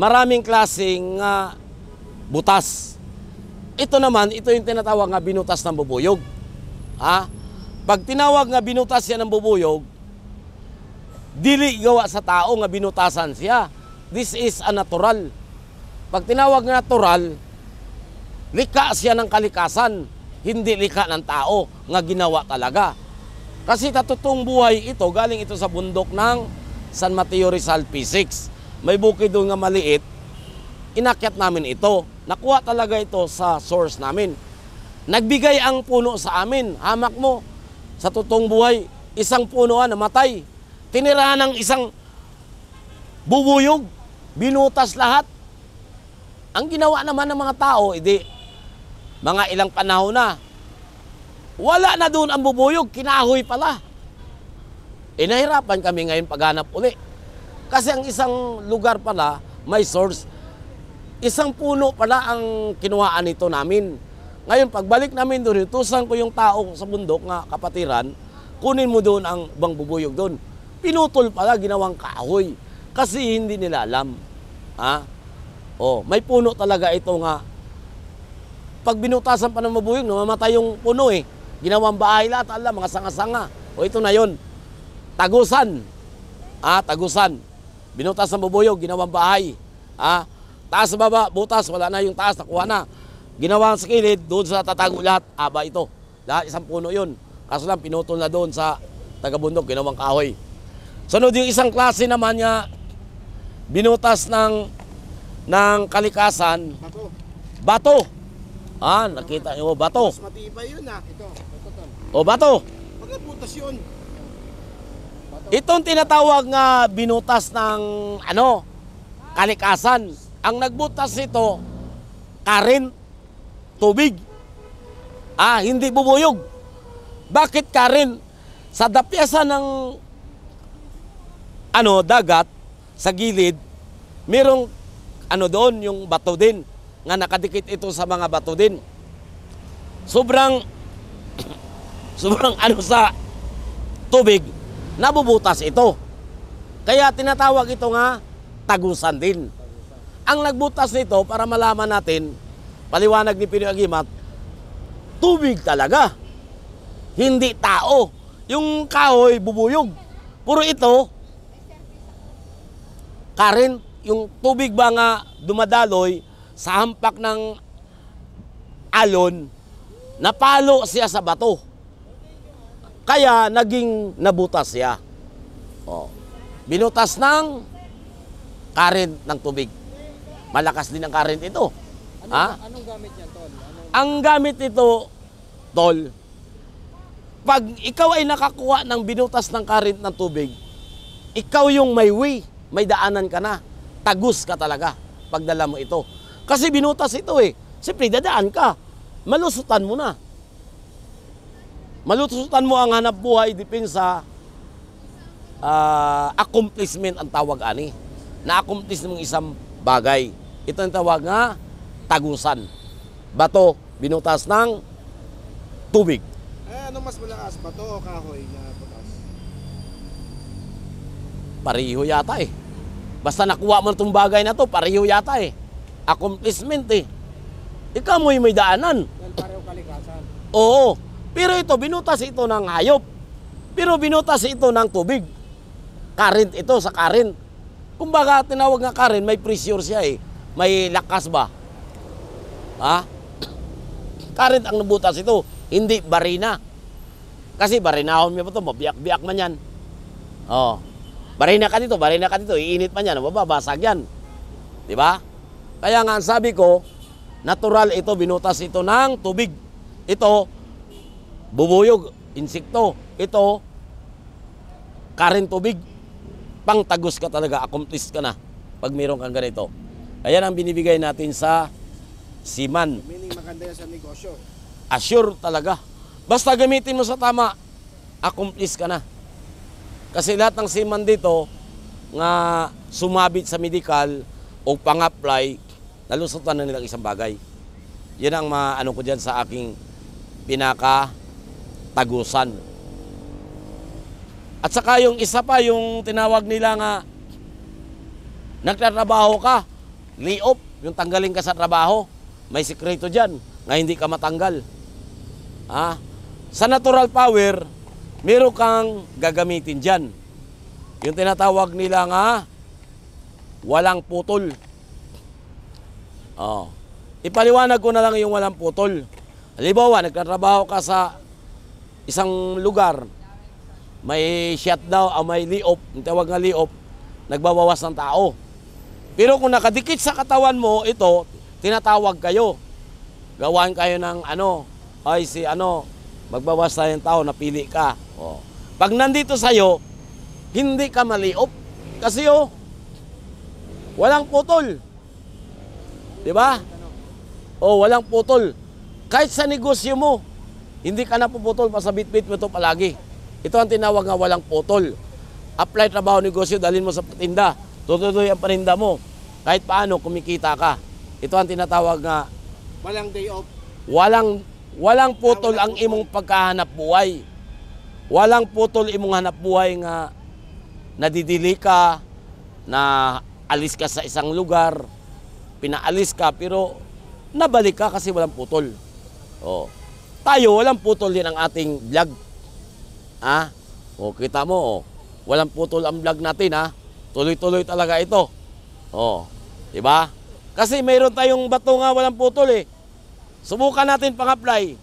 maraming klaseng uh, butas. Ito naman, ito yung tinatawag nga binutas ng bubuyog. Ha? Pag tinawag nga binutas siya ng bubuyog, dili gawa sa tao nga binutasan siya. This is a natural. Pag tinawag nga natural, lika siya ng kalikasan, hindi lika ng tao nga ginawa talaga. Kasi tatutong buhay ito, galing ito sa bundok ng San Mateo Rizal P6 may bukid doon nga maliit, inakyat namin ito. Nakuha talaga ito sa source namin. Nagbigay ang puno sa amin, hamak mo. Sa totoong buhay, isang puno na namatay. Tinirahan ng isang bubuyog, binutas lahat. Ang ginawa naman ng mga tao, edi mga ilang panahon na, wala na doon ang bubuyog, kinahoy pala. Inahirapan kami ngayon paghanap ulit. Kasi ang isang lugar pala, may source, isang puno pala ang kinuhaan nito namin. Ngayon, pagbalik namin doon, tusan ko yung tao sa bundok nga kapatiran, kunin mo doon ang bangbubuyog doon. Pinutol pala, ginawang kahoy. Kasi hindi nila alam. Ha? Oh, may puno talaga ito nga. Pag binutasan pa ng mabuyog, namamatay yung puno eh. Ginawang bahay lahat, alam, mga sanga-sanga. O ito na yon Tagusan. Ah, tagusan. Binutas ng bubuyog, ginawang bahay. Ha? Taas baba, butas, wala na yung taas, nakuha na. Ginawa sa kilid, doon sa tatago lahat, aba ito. Lahat isang puno yun. Kaso lang, pinutol na doon sa tagabundok, ginawang kahoy. Sunod yung isang klase naman niya, binutas ng ng kalikasan. Bato. Bato. Ah, nakita niyo, bato. Mas matibay yun ah. Ito, ito, ito. O, oh, bato. Pagkabutas yun. Itong tinatawag nga binutas ng ano, kalikasan. Ang nagbutas nito, karin, tubig. Ah, hindi bubuyog. Bakit karin? Sa dapyasa ng ano, dagat, sa gilid, merong ano doon, yung bato din, nga nakadikit ito sa mga bato din. Sobrang, sobrang ano sa tubig, nabubutas ito. Kaya tinatawag ito nga tagusan din. Ang nagbutas nito para malaman natin, paliwanag ni Pinoy Agimat, tubig talaga. Hindi tao. Yung kahoy bubuyog. Puro ito, karen, yung tubig ba nga dumadaloy sa hampak ng alon, napalo siya sa bato. Kaya naging nabutas siya. Oh. Binutas ng current ng tubig. Malakas din ang current ito. Ano, ha? Anong gamit niyan, Tol? Anong... Ang gamit ito, Tol, pag ikaw ay nakakuha ng binutas ng current ng tubig, ikaw yung may way, may daanan ka na. Tagus ka talaga pagdala mo ito. Kasi binutas ito eh. Siyempre, dadaan ka. Malusutan mo na. Malutusutan mo ang hanap buhay, depensa, uh, accomplishment ang tawag ani. Na-accomplish mong isang bagay. Ito ang tawag nga tagusan. Bato, binutas ng tubig. Eh, ano mas malakas, bato o kahoy na butas? Pareho yata eh. Basta nakuha mo itong bagay na to, pareho yata eh. Accomplishment eh. Ikaw mo'y may daanan. Well, pareho kalikasan. Oo. Pero ito, binutas ito ng hayop. Pero binutas ito ng tubig. Current ito sa current. Kumbaga, tinawag nga current, may pressure siya eh. May lakas ba? Ha? Current ang nabutas ito, hindi barina. Kasi barinahon niya ito, mabiyak-biyak man yan. Oh. Barina ka dito, barina ka dito, iinit man yan, mababasag yan. Di ba? Kaya nga ang sabi ko, natural ito, binutas ito ng tubig. Ito, bubuyog, insekto. Ito, karin tubig, pang tagos ka talaga, accomplished ka na pag mayroon kang ganito. Ayan ang binibigay natin sa siman. Meaning maganda yan sa negosyo. Assure talaga. Basta gamitin mo sa tama, accomplish ka na. Kasi lahat ng siman dito nga sumabit sa medical o pang-apply, nalusutan na nilang isang bagay. Yan ang maano ko dyan sa aking pinaka tagusan. At saka yung isa pa, yung tinawag nila nga, nagtatrabaho ka, liop, yung tanggalin ka sa trabaho, may sikreto dyan, na hindi ka matanggal. Ha? Sa natural power, meron kang gagamitin dyan. Yung tinatawag nila nga, walang putol. Oh. Ipaliwanag ko na lang yung walang putol. Halimbawa, nagtatrabaho ka sa isang lugar, may shut down uh, ah, may liop, tawag nga liop, nagbabawas ng tao. Pero kung nakadikit sa katawan mo ito, tinatawag kayo. Gawan kayo ng ano, ay si ano, magbawas tayo ng tao, napili ka. Oh. Pag nandito sa'yo, hindi ka maliop. Kasi oh, walang putol. Di ba? Oh, walang putol. Kahit sa negosyo mo, hindi ka na puputol pa sa bitbit mo ito palagi. Ito ang tinawag nga walang putol. Apply trabaho negosyo, dalhin mo sa patinda. Tutuloy ang paninda mo. Kahit paano, kumikita ka. Ito ang tinatawag nga walang day off. Walang walang putol ang imong pagkahanap buhay. Walang putol imong hanap buhay nga nadidili ka, na alis ka sa isang lugar, pinaalis ka, pero nabalik ka kasi walang putol. Oh tayo walang putol din ang ating vlog. Ha? O kita mo, o. walang putol ang vlog natin ha. Tuloy-tuloy talaga ito. O, di ba? Kasi mayroon tayong bato nga walang putol eh. Subukan natin pang-apply.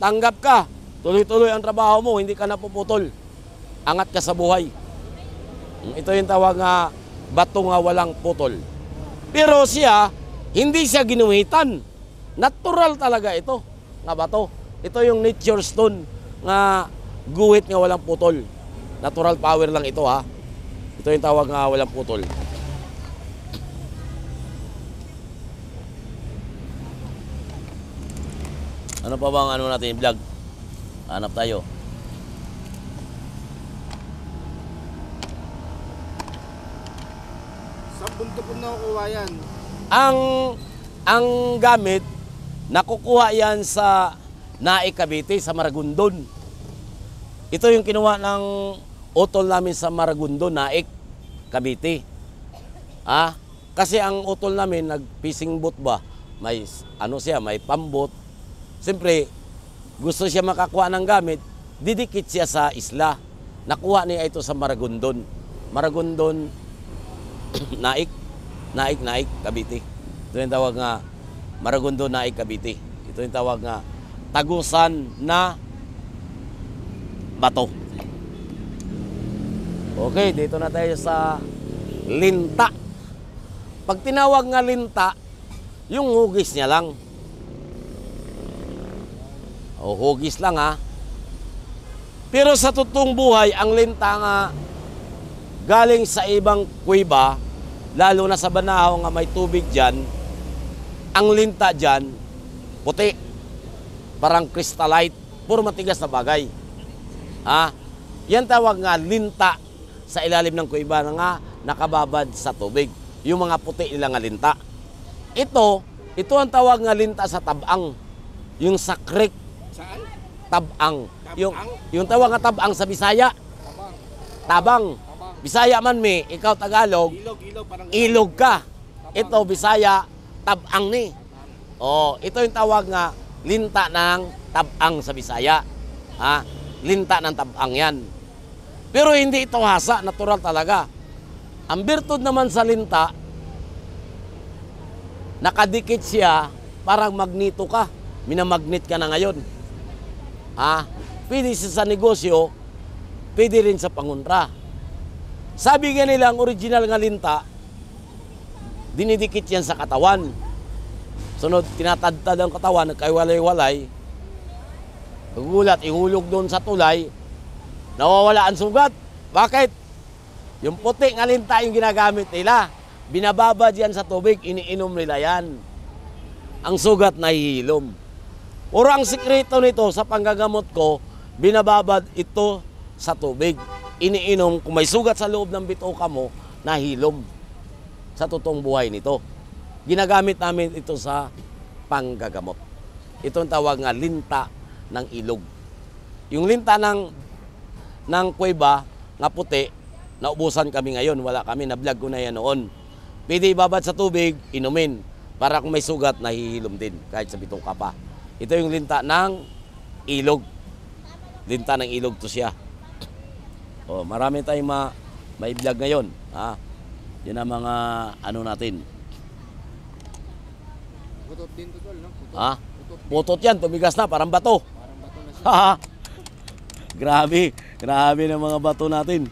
Tanggap ka. Tuloy-tuloy ang trabaho mo, hindi ka napuputol. Angat ka sa buhay. Ito yung tawag nga bato nga walang putol. Pero siya, hindi siya ginuhitan. Natural talaga ito nga bato. Ito yung nature stone nga guhit nga walang putol. Natural power lang ito ha. Ito yung tawag nga walang putol. Ano pa bang ano natin vlog? Hanap tayo. Sa punto po nakukuha yan? Ang, ang gamit Nakukuha yan sa Nae Cavite, sa Maragondon. Ito yung kinuha ng utol namin sa Maragondon, Naik, Cavite. Ah, kasi ang utol namin, nag-fishing boat ba? May, ano siya, may pambot. Siyempre, gusto siya makakuha ng gamit, didikit siya sa isla. Nakuha niya ito sa Maragondon. Maragondon, Naik, Naik, Naik, Cavite. Ito yung tawag nga Maragondo na Cavite. Ito yung tawag nga tagusan na bato. Okay, dito na tayo sa linta. Pag tinawag nga linta, yung hugis niya lang. O hugis lang ha. Pero sa totoong buhay, ang linta nga galing sa ibang kuiba, lalo na sa Banahaw nga may tubig dyan, ang linta dyan, puti. Parang crystallite. Puro matigas na bagay. Ha? Yan tawag nga linta sa ilalim ng kuiba na nga nakababad sa tubig. Yung mga puti nila nga linta. Ito, ito ang tawag nga linta sa tabang. Yung sa creek. Saan? Tabang. tabang? Yung, yung tawag nga tabang sa Bisaya. Tabang. Tabang. tabang. Bisaya man mi, ikaw Tagalog, ilog, ilog, ilog ka. Tabang. Ito Bisaya, tabang ni. Oh, ito yung tawag nga linta ng tabang sa Bisaya. Ha? Linta ng tabang yan. Pero hindi ito hasa, natural talaga. Ang birtud naman sa linta, nakadikit siya, parang magnito ka. Minamagnet ka na ngayon. Ha? Pwede siya sa negosyo, pwede rin sa panguntra. Sabi nga nila, ang original nga linta, dinidikit yan sa katawan. Sunod, tinatadtad ang katawan, nagkaiwalay-walay. Nagulat, ihulog doon sa tulay. Nawawala ang sugat. Bakit? Yung puti ngalinta yung ginagamit nila. Binababad yan sa tubig, iniinom nila yan. Ang sugat na hihilom. Oro ang sikreto nito sa panggagamot ko, binababad ito sa tubig. Iniinom, kung may sugat sa loob ng bituka mo, nahilom sa totoong buhay nito. Ginagamit namin ito sa panggagamot. Ito ang tawag nga linta ng ilog. Yung linta ng ng kuweba na puti, naubusan kami ngayon, wala kami, na-vlog ko na yan noon. Pwede ibabad sa tubig, inumin, para kung may sugat, nahihilom din, kahit sa bituka pa. Ito yung linta ng ilog. Linta ng ilog to siya. Oh, marami tayong ma may vlog ngayon. Ha? Yan ang mga ano natin. Putot din to, tol, no? Putot. Ha? Putot, Putot yan, tumigas na, parang bato. Parang bato na siya. grabe, grabe ng mga bato natin.